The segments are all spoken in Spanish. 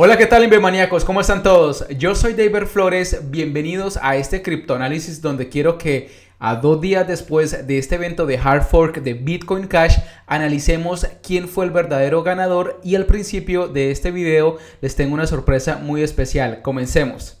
Hola, ¿qué tal, Invermaníacos? ¿Cómo están todos? Yo soy David Flores. Bienvenidos a este criptoanálisis donde quiero que a dos días después de este evento de hard fork de Bitcoin Cash, analicemos quién fue el verdadero ganador y al principio de este video les tengo una sorpresa muy especial. Comencemos.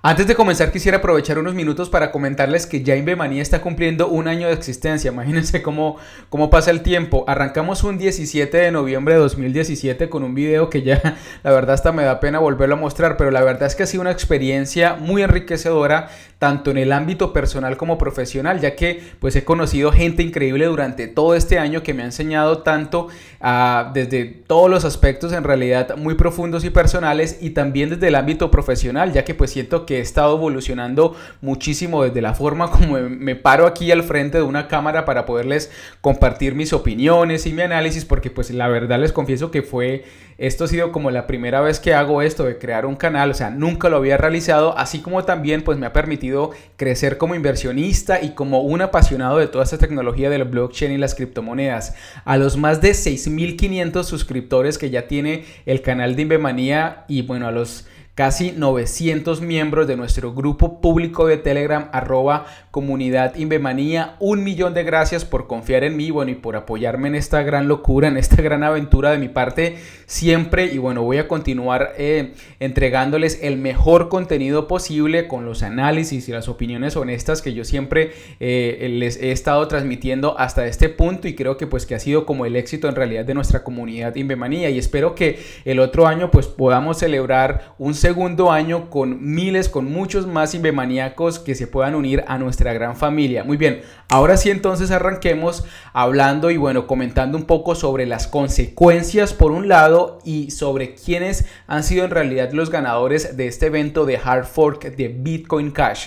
Antes de comenzar quisiera aprovechar unos minutos para comentarles que ya Invemanía está cumpliendo un año de existencia. Imagínense cómo, cómo pasa el tiempo. Arrancamos un 17 de noviembre de 2017 con un video que ya la verdad hasta me da pena volverlo a mostrar, pero la verdad es que ha sido una experiencia muy enriquecedora tanto en el ámbito personal como profesional, ya que pues he conocido gente increíble durante todo este año que me ha enseñado tanto ah, desde todos los aspectos en realidad muy profundos y personales y también desde el ámbito profesional, ya que pues siento que he estado evolucionando muchísimo desde la forma como me paro aquí al frente de una cámara para poderles compartir mis opiniones y mi análisis, porque pues la verdad les confieso que fue, esto ha sido como la primera vez que hago esto de crear un canal, o sea, nunca lo había realizado, así como también pues me ha permitido crecer como inversionista y como un apasionado de toda esta tecnología del blockchain y las criptomonedas. A los más de 6.500 suscriptores que ya tiene el canal de Invemanía y bueno, a los casi 900 miembros de nuestro grupo público de Telegram, arroba comunidad Invemanía. Un millón de gracias por confiar en mí, bueno, y por apoyarme en esta gran locura, en esta gran aventura de mi parte siempre. Y bueno, voy a continuar eh, entregándoles el mejor contenido posible con los análisis y las opiniones honestas que yo siempre eh, les he estado transmitiendo hasta este punto y creo que pues que ha sido como el éxito en realidad de nuestra comunidad Invemanía y espero que el otro año pues podamos celebrar un segundo año con miles, con muchos más imbemaníacos que se puedan unir a nuestra gran familia. Muy bien, ahora sí entonces arranquemos hablando y bueno, comentando un poco sobre las consecuencias por un lado y sobre quiénes han sido en realidad los ganadores de este evento de Hard Fork de Bitcoin Cash.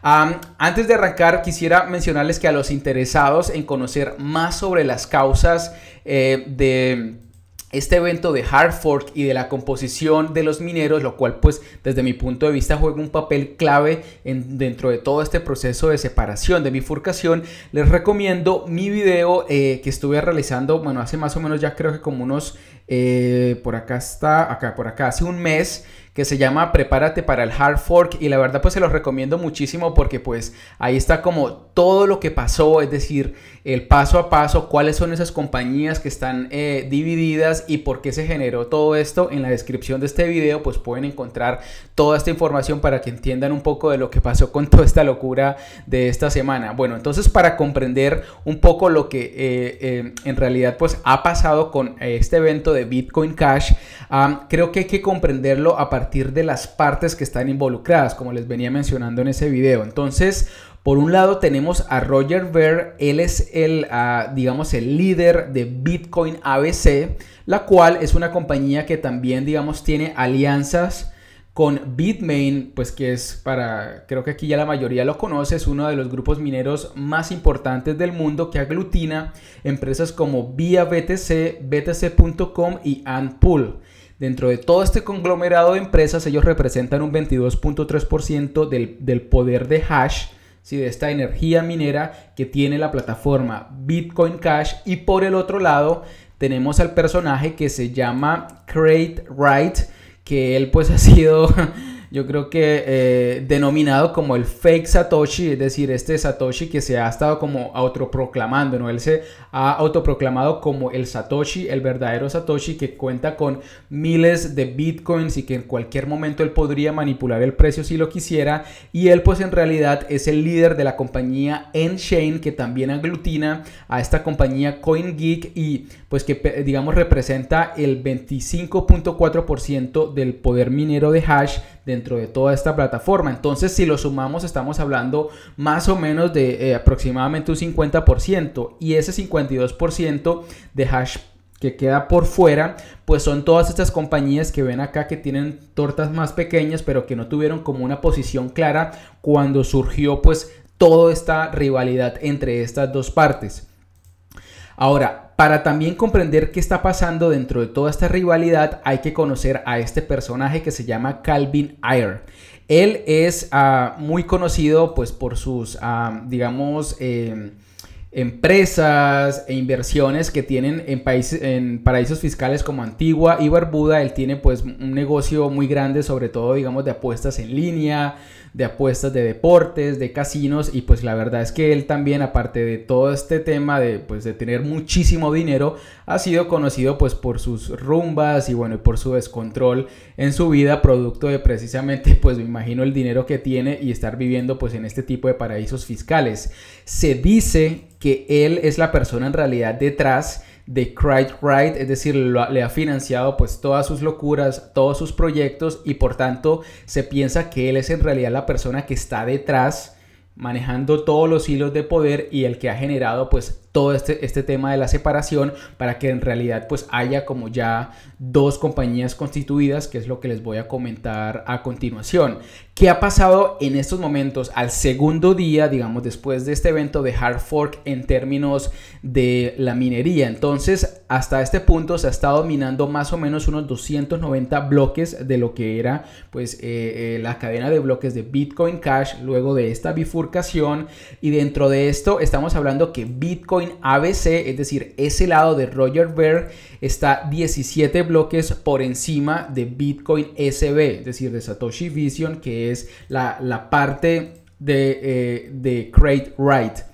antes de arrancar, quisiera mencionarles que a los interesados en conocer más sobre las causas eh, de este evento de hard fork y de la composición de los mineros, lo cual pues desde mi punto de vista juega un papel clave dentro de todo este proceso de separación, de bifurcación, les recomiendo mi video eh, que estuve realizando, bueno, hace más o menos ya creo que como unos, eh, por acá está, acá, por acá, hace un mes, que se llama Prepárate para el Hard Fork y la verdad pues se los recomiendo muchísimo porque pues ahí está como todo lo que pasó, es decir, el paso a paso, cuáles son esas compañías que están eh, divididas y por qué se generó todo esto. En la descripción de este video pues pueden encontrar toda esta información para que entiendan un poco de lo que pasó con toda esta locura de esta semana. Bueno, entonces para comprender un poco lo que eh, eh, en realidad pues ha pasado con este evento de Bitcoin Cash, ah, creo que hay que comprenderlo a partir partir de las partes que están involucradas, como les venía mencionando en ese video. Entonces, por un lado tenemos a Roger Ver, él es el, ah, digamos, el líder de Bitcoin ABC, la cual es una compañía que también, digamos, tiene alianzas con Bitmain, pues que es para, creo que aquí ya la mayoría lo conoce, es uno de los grupos mineros más importantes del mundo que aglutina empresas como Via BTC, BTC.com y Antpool. Dentro de todo este conglomerado de empresas, ellos representan un 22.3% del, del, poder de hash, si de esta energía minera que tiene la plataforma Bitcoin Cash. Y por el otro lado, tenemos al personaje que se llama Craig Wright, que él pues ha sido yo creo que eh, denominado como el fake Satoshi, es decir, este Satoshi que se ha estado como autoproclamando, ¿no? Él se ha autoproclamado como el Satoshi, el verdadero Satoshi que cuenta con miles de bitcoins y que en cualquier momento él podría manipular el precio si lo quisiera. Y él pues en realidad es el líder de la compañía Enchain que también aglutina a esta compañía CoinGeek y pues que digamos representa el 25.4% del poder minero de hash dentro de toda esta plataforma. Entonces, si lo sumamos, estamos hablando más o menos de eh, aproximadamente un 50% y ese 52% de hash que queda por fuera, pues son todas estas compañías que ven acá que tienen tortas más pequeñas, pero que no tuvieron como una posición clara cuando surgió pues toda esta rivalidad entre estas dos partes. Ahora, para también comprender qué está pasando dentro de toda esta rivalidad, hay que conocer a este personaje que se llama Calvin Ayer. Él es ah, muy conocido pues, por sus, ah, digamos, eh, empresas e inversiones que tienen en, países, en paraísos fiscales como Antigua y Barbuda. Él tiene pues un negocio muy grande, sobre todo digamos de apuestas en línea, de apuestas de deportes, de casinos y pues la verdad es que él también aparte de todo este tema de pues de tener muchísimo dinero ha sido conocido pues por sus rumbas y bueno, por su descontrol en su vida producto de precisamente pues me imagino el dinero que tiene y estar viviendo pues en este tipo de paraísos fiscales. Se dice que él es la persona en realidad detrás de Cried Right, es decir, le ha financiado pues todas sus locuras, todos sus proyectos y por tanto se piensa que él es en realidad la persona que está detrás manejando todos los hilos de poder y el que ha generado pues todo este, este tema de la separación para que en realidad pues haya como ya dos compañías constituidas, que es lo que les voy a comentar a continuación. ¿Qué ha pasado en estos momentos al segundo día, digamos, después de este evento de Hard Fork en términos de la minería? Entonces, hasta este punto se ha estado minando más o menos unos 290 bloques de lo que era pues eh, eh, la cadena de bloques de Bitcoin Cash luego de esta bifurcación y dentro de esto estamos hablando que Bitcoin ABC, es decir, ese lado de Roger Ver está 17 bloques por encima de Bitcoin SB, es decir, de Satoshi Vision, que es la, parte de, eh, de Crate Right.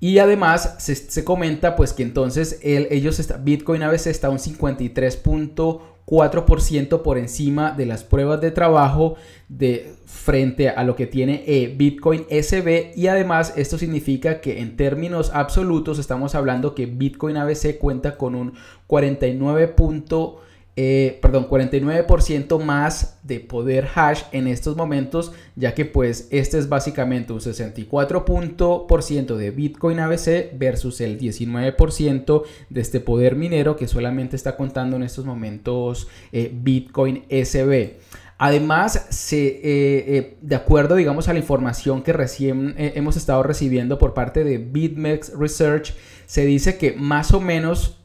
Y además se, comenta pues que entonces el, ellos está, Bitcoin ABC está un 53.4% por encima de las pruebas de trabajo de frente a lo que tiene eh, Bitcoin SB y además esto significa que en términos absolutos estamos hablando que Bitcoin ABC cuenta con un 49. Eh, perdón, 49% más de poder hash en estos momentos, ya que pues este es básicamente un 64% de Bitcoin ABC versus el 19% de este poder minero que solamente está contando en estos momentos eh, Bitcoin SB. Además, se, eh, de acuerdo, digamos, a la información que recién hemos estado recibiendo por parte de BitMEX Research, se dice que más o menos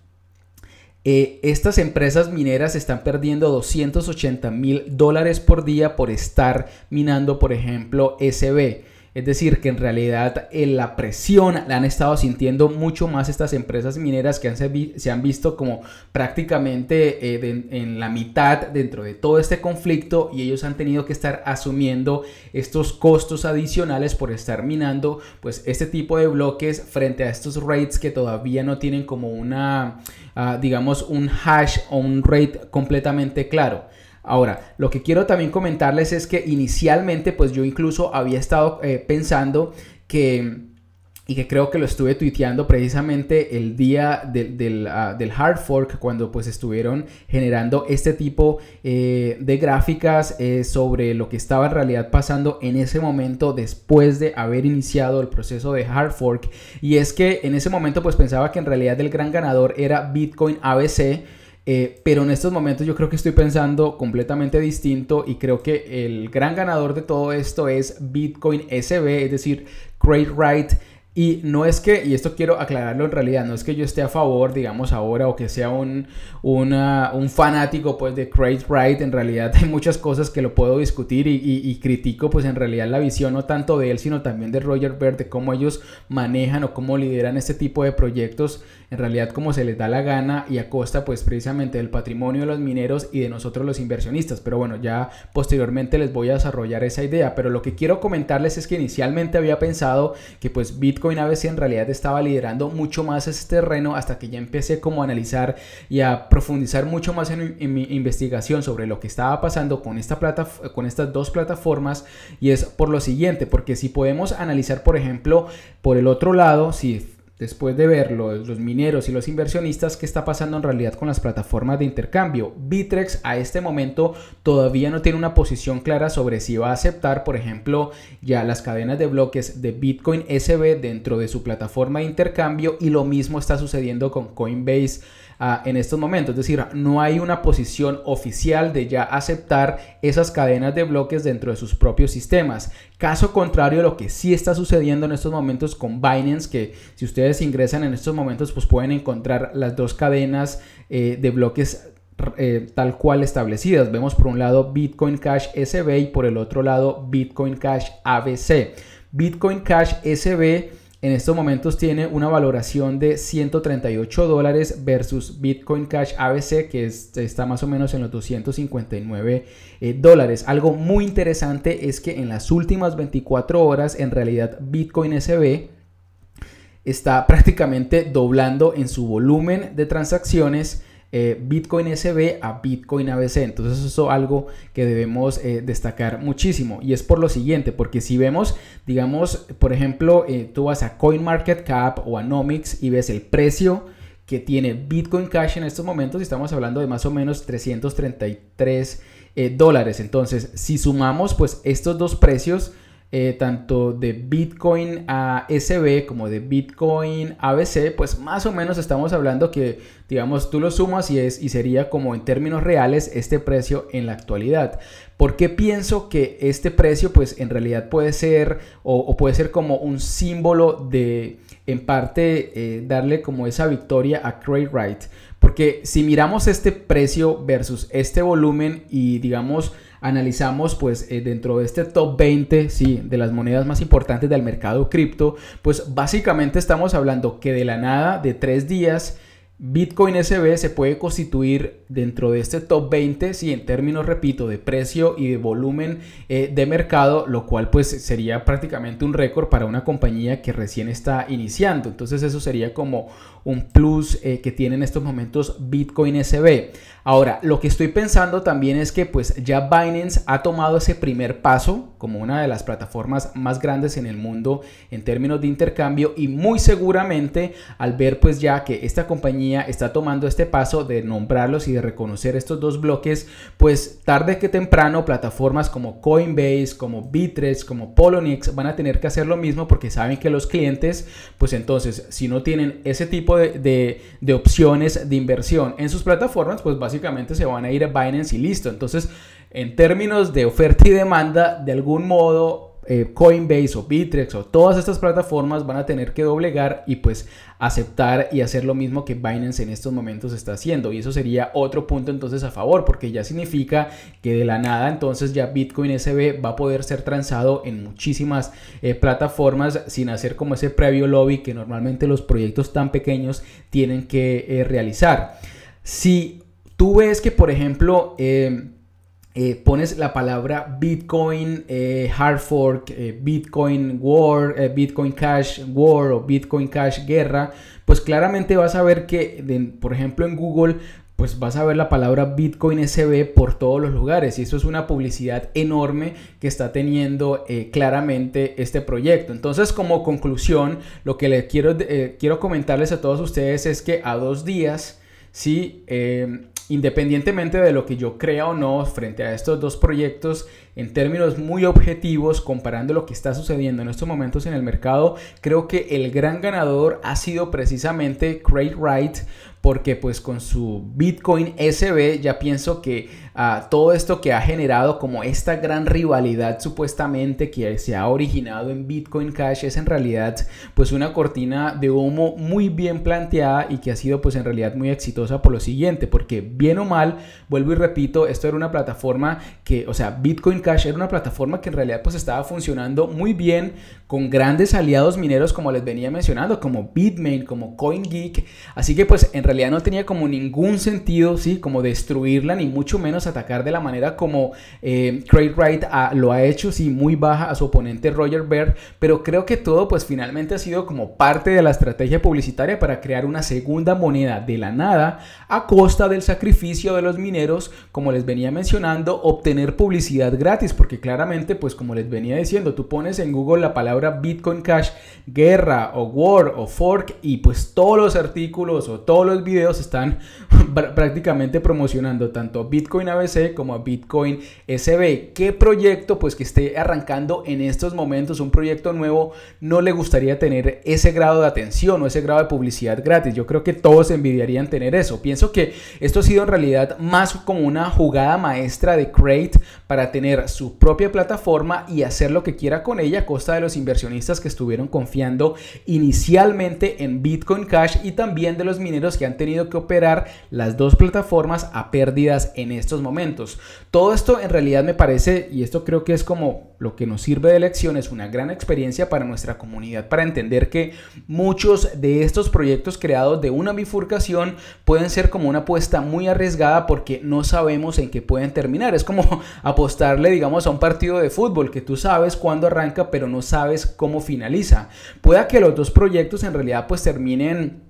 eh, estas empresas mineras están perdiendo 280 mil dólares por día por estar minando, por ejemplo, SB. Es decir, que en realidad eh, la presión la han estado sintiendo mucho más estas empresas mineras que se, han visto como prácticamente eh, en la mitad dentro de todo este conflicto y ellos han tenido que estar asumiendo estos costos adicionales por estar minando pues este tipo de bloques frente a estos rates que todavía no tienen como una, ah, digamos, un hash o un rate completamente claro. Ahora, lo que quiero también comentarles es que inicialmente pues yo incluso había estado eh, pensando que y que creo que lo estuve tuiteando precisamente el día del, ah, hard fork cuando pues estuvieron generando este tipo eh, de gráficas eh, sobre lo que estaba en realidad pasando en ese momento después de haber iniciado el proceso de hard fork y es que en ese momento pues pensaba que en realidad el gran ganador era Bitcoin ABC eh, pero en estos momentos yo creo que estoy pensando completamente distinto y creo que el gran ganador de todo esto es Bitcoin SB, es decir, Craig Wright Y no es que, y esto quiero aclararlo en realidad, no es que yo esté a favor, digamos, ahora o que sea un, fanático pues de Craig Wright, en realidad hay muchas cosas que lo puedo discutir y, critico pues en realidad la visión no tanto de él, sino también de Roger Ver, de cómo ellos manejan o cómo lideran este tipo de proyectos en realidad como se les da la gana y a costa pues precisamente del patrimonio de los mineros y de nosotros los inversionistas. Pero bueno, ya posteriormente les voy a desarrollar esa idea. Pero lo que quiero comentarles es que inicialmente había pensado que pues Bitcoin ABC en realidad estaba liderando mucho más ese terreno hasta que ya empecé como a analizar y a profundizar mucho más en, en mi investigación sobre lo que estaba pasando con, esta plata, con estas dos plataformas y es por lo siguiente, porque si podemos analizar por ejemplo por el otro lado, si después de verlo, los mineros y los inversionistas, qué está pasando en realidad con las plataformas de intercambio. Bitrex a este momento todavía no tiene una posición clara sobre si va a aceptar, por ejemplo, ya las cadenas de bloques de Bitcoin SB dentro de su plataforma de intercambio y lo mismo está sucediendo con Coinbase en estos momentos. Es decir, no hay una posición oficial de ya aceptar esas cadenas de bloques dentro de sus propios sistemas. Caso contrario lo que sí está sucediendo en estos momentos con Binance, que si ustedes ingresan en estos momentos, pues pueden encontrar las dos cadenas eh, de bloques eh, tal cual establecidas. Vemos por un lado Bitcoin Cash SB y por el otro lado Bitcoin Cash ABC. Bitcoin Cash SB en estos momentos tiene una valoración de 138 dólares versus Bitcoin Cash ABC que está más o menos en los 259 eh, dólares. Algo muy interesante es que en las últimas 24 horas en realidad Bitcoin SB está prácticamente doblando en su volumen de transacciones eh, Bitcoin SB a Bitcoin ABC. Entonces eso es algo que debemos eh, destacar muchísimo. Y es por lo siguiente, porque si vemos, digamos, por ejemplo, eh, tú vas a CoinMarketCap o a Nomics y ves el precio que tiene Bitcoin Cash en estos momentos y estamos hablando de más o menos 333 dólares. Entonces, si sumamos pues estos dos precios, eh, tanto de Bitcoin a SB como de Bitcoin ABC, pues más o menos estamos hablando que, digamos, tú lo sumas y, es, y sería como en términos reales este precio en la actualidad. ¿Por qué pienso que este precio, pues en realidad puede ser o, puede ser como un símbolo de, en parte, eh, darle como esa victoria a Craig Wright? Porque si miramos este precio versus este volumen y, digamos, analizamos pues eh, dentro de este top 20, sí, de las monedas más importantes del mercado cripto, pues básicamente estamos hablando que de la nada, de tres días, Bitcoin SB se puede constituir dentro de este top 20 si en términos, repito, de precio y de volumen eh, de mercado, lo cual pues sería prácticamente un récord para una compañía que recién está iniciando. Entonces eso sería como un plus eh, que tiene en estos momentos Bitcoin SB. Ahora, lo que estoy pensando también es que pues ya Binance ha tomado ese primer paso como una de las plataformas más grandes en el mundo en términos de intercambio y muy seguramente al ver pues ya que esta compañía está tomando este paso de nombrarlos y de reconocer estos dos bloques, pues tarde que temprano plataformas como Coinbase, como Bitres, como Poloniex van a tener que hacer lo mismo porque saben que los clientes, pues entonces, si no tienen ese tipo de, de opciones de inversión en sus plataformas, pues básicamente se van a ir a Binance y listo. Entonces, en términos de oferta y demanda, de algún modo eh, Coinbase o Bitrex o todas estas plataformas van a tener que doblegar y pues aceptar y hacer lo mismo que Binance en estos momentos está haciendo. Y eso sería otro punto entonces a favor, porque ya significa que de la nada entonces ya Bitcoin SB va a poder ser transado en muchísimas eh, plataformas sin hacer como ese previo lobby que normalmente los proyectos tan pequeños tienen que eh, realizar. Si tú ves que, por ejemplo, eh, pones la palabra Bitcoin eh, hard fork, eh, Bitcoin war, Bitcoin cash war o Bitcoin cash guerra, pues claramente vas a ver que, por ejemplo, en Google pues vas a ver la palabra Bitcoin SB por todos los lugares y eso es una publicidad enorme que está teniendo claramente este proyecto. Entonces como conclusión, lo que les quiero, quiero comentarles a todos ustedes es que a dos días, ¿sí? independientemente de lo que yo crea o no frente a estos dos proyectos, en términos muy objetivos, comparando lo que está sucediendo en estos momentos en el mercado, creo que el gran ganador ha sido precisamente Craig Wright porque pues con su Bitcoin SB ya pienso que ah, todo esto que ha generado como esta gran rivalidad supuestamente que se ha originado en Bitcoin Cash es en realidad pues una cortina de humo muy bien planteada y que ha sido pues en realidad muy exitosa por lo siguiente, porque bien o mal, vuelvo y repito, esto era una plataforma que, o sea, Bitcoin Cash era una plataforma que en realidad pues estaba funcionando muy bien con grandes aliados mineros como les venía mencionando, como Bitmain, como CoinGeek, así que pues en realidad no tenía como ningún sentido, ¿sí? Como destruirla, ni mucho menos atacar de la manera como eh, Craig Wright ah, lo ha hecho, sí, muy baja a su oponente Roger Baird, pero creo que todo pues finalmente ha sido como parte de la estrategia publicitaria para crear una segunda moneda de la nada a costa del sacrificio de los mineros, como les venía mencionando, obtener publicidad gratis, porque claramente pues como les venía diciendo, tú pones en Google la palabra Bitcoin Cash, guerra o war o fork y pues todos los artículos o todos los videos están prácticamente promocionando tanto Bitcoin ABC como a Bitcoin SB. ¿Qué proyecto pues que esté arrancando en estos momentos, un proyecto nuevo, no le gustaría tener ese grado de atención o ese grado de publicidad gratis? Yo creo que todos envidiarían tener eso. Pienso que esto ha sido en realidad más como una jugada maestra de Crate para tener su propia plataforma y hacer lo que quiera con ella a costa de los inversionistas que estuvieron confiando inicialmente en Bitcoin Cash y también de los mineros que han tenido que operar las dos plataformas a pérdidas en estos momentos. Todo esto en realidad me parece, y esto creo que es como lo que nos sirve de lección, es una gran experiencia para nuestra comunidad para entender que muchos de estos proyectos creados de una bifurcación pueden ser como una apuesta muy arriesgada porque no sabemos en qué pueden terminar. Es como apostarle, digamos, a un partido de fútbol que tú sabes cuándo arranca, pero no sabes cómo finaliza. Pueda que los dos proyectos en realidad pues terminen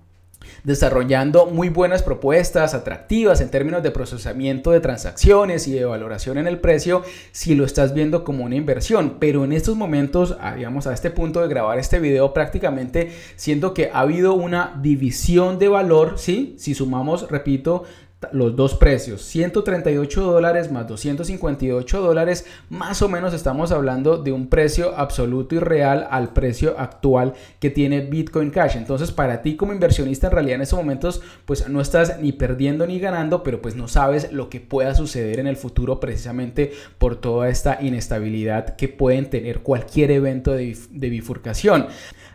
desarrollando muy buenas propuestas atractivas en términos de procesamiento de transacciones y de valoración en el precio si lo estás viendo como una inversión. Pero en estos momentos, ah, digamos a este punto de grabar este video, prácticamente siento que ha habido una división de valor, ¿sí? Si sumamos, repito, los dos precios, 138 dólares más 258 dólares, más o menos estamos hablando de un precio absoluto y real al precio actual que tiene Bitcoin Cash. Entonces, para ti como inversionista, en realidad en estos momentos, pues no estás ni perdiendo ni ganando, pero pues no sabes lo que pueda suceder en el futuro precisamente por toda esta inestabilidad que pueden tener cualquier evento de, de bifurcación.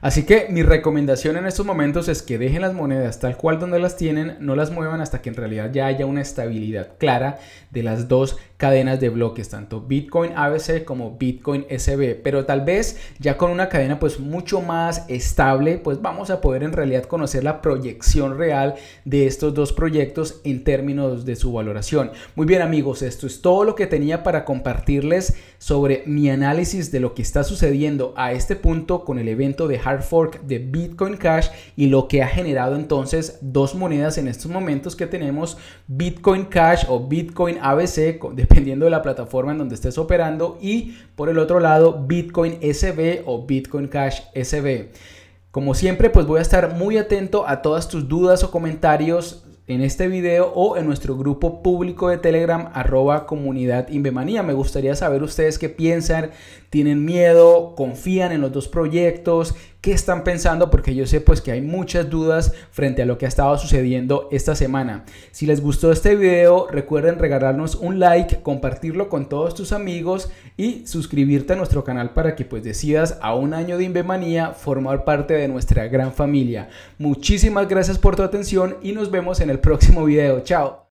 Así que mi recomendación en estos momentos es que dejen las monedas tal cual donde las tienen, no las muevan hasta que en realidad ya haya una estabilidad clara de las dos cadenas de bloques, tanto Bitcoin ABC como Bitcoin SB, pero tal vez ya con una cadena pues mucho más estable, pues vamos a poder en realidad conocer la proyección real de estos dos proyectos en términos de su valoración. Muy bien amigos, esto es todo lo que tenía para compartirles sobre mi análisis de lo que está sucediendo a este punto con el evento de hard fork de Bitcoin Cash y lo que ha generado entonces dos monedas en estos momentos que tenemos Bitcoin Cash o Bitcoin ABC dependiendo de la plataforma en donde estés operando. Y por el otro lado, Bitcoin SB o Bitcoin Cash SB. Como siempre, pues voy a estar muy atento a todas tus dudas o comentarios en este video o en nuestro grupo público de Telegram arroba comunidad Invemanía. Me gustaría saber ustedes qué piensan, tienen miedo, confían en los dos proyectos, qué están pensando, porque yo sé pues que hay muchas dudas frente a lo que ha estado sucediendo esta semana. Si les gustó este video, recuerden regalarnos un like, compartirlo con todos tus amigos y suscribirte a nuestro canal para que pues decidas a un año de Invemanía formar parte de nuestra gran familia. Muchísimas gracias por tu atención y nos vemos en el próximo video. Chao.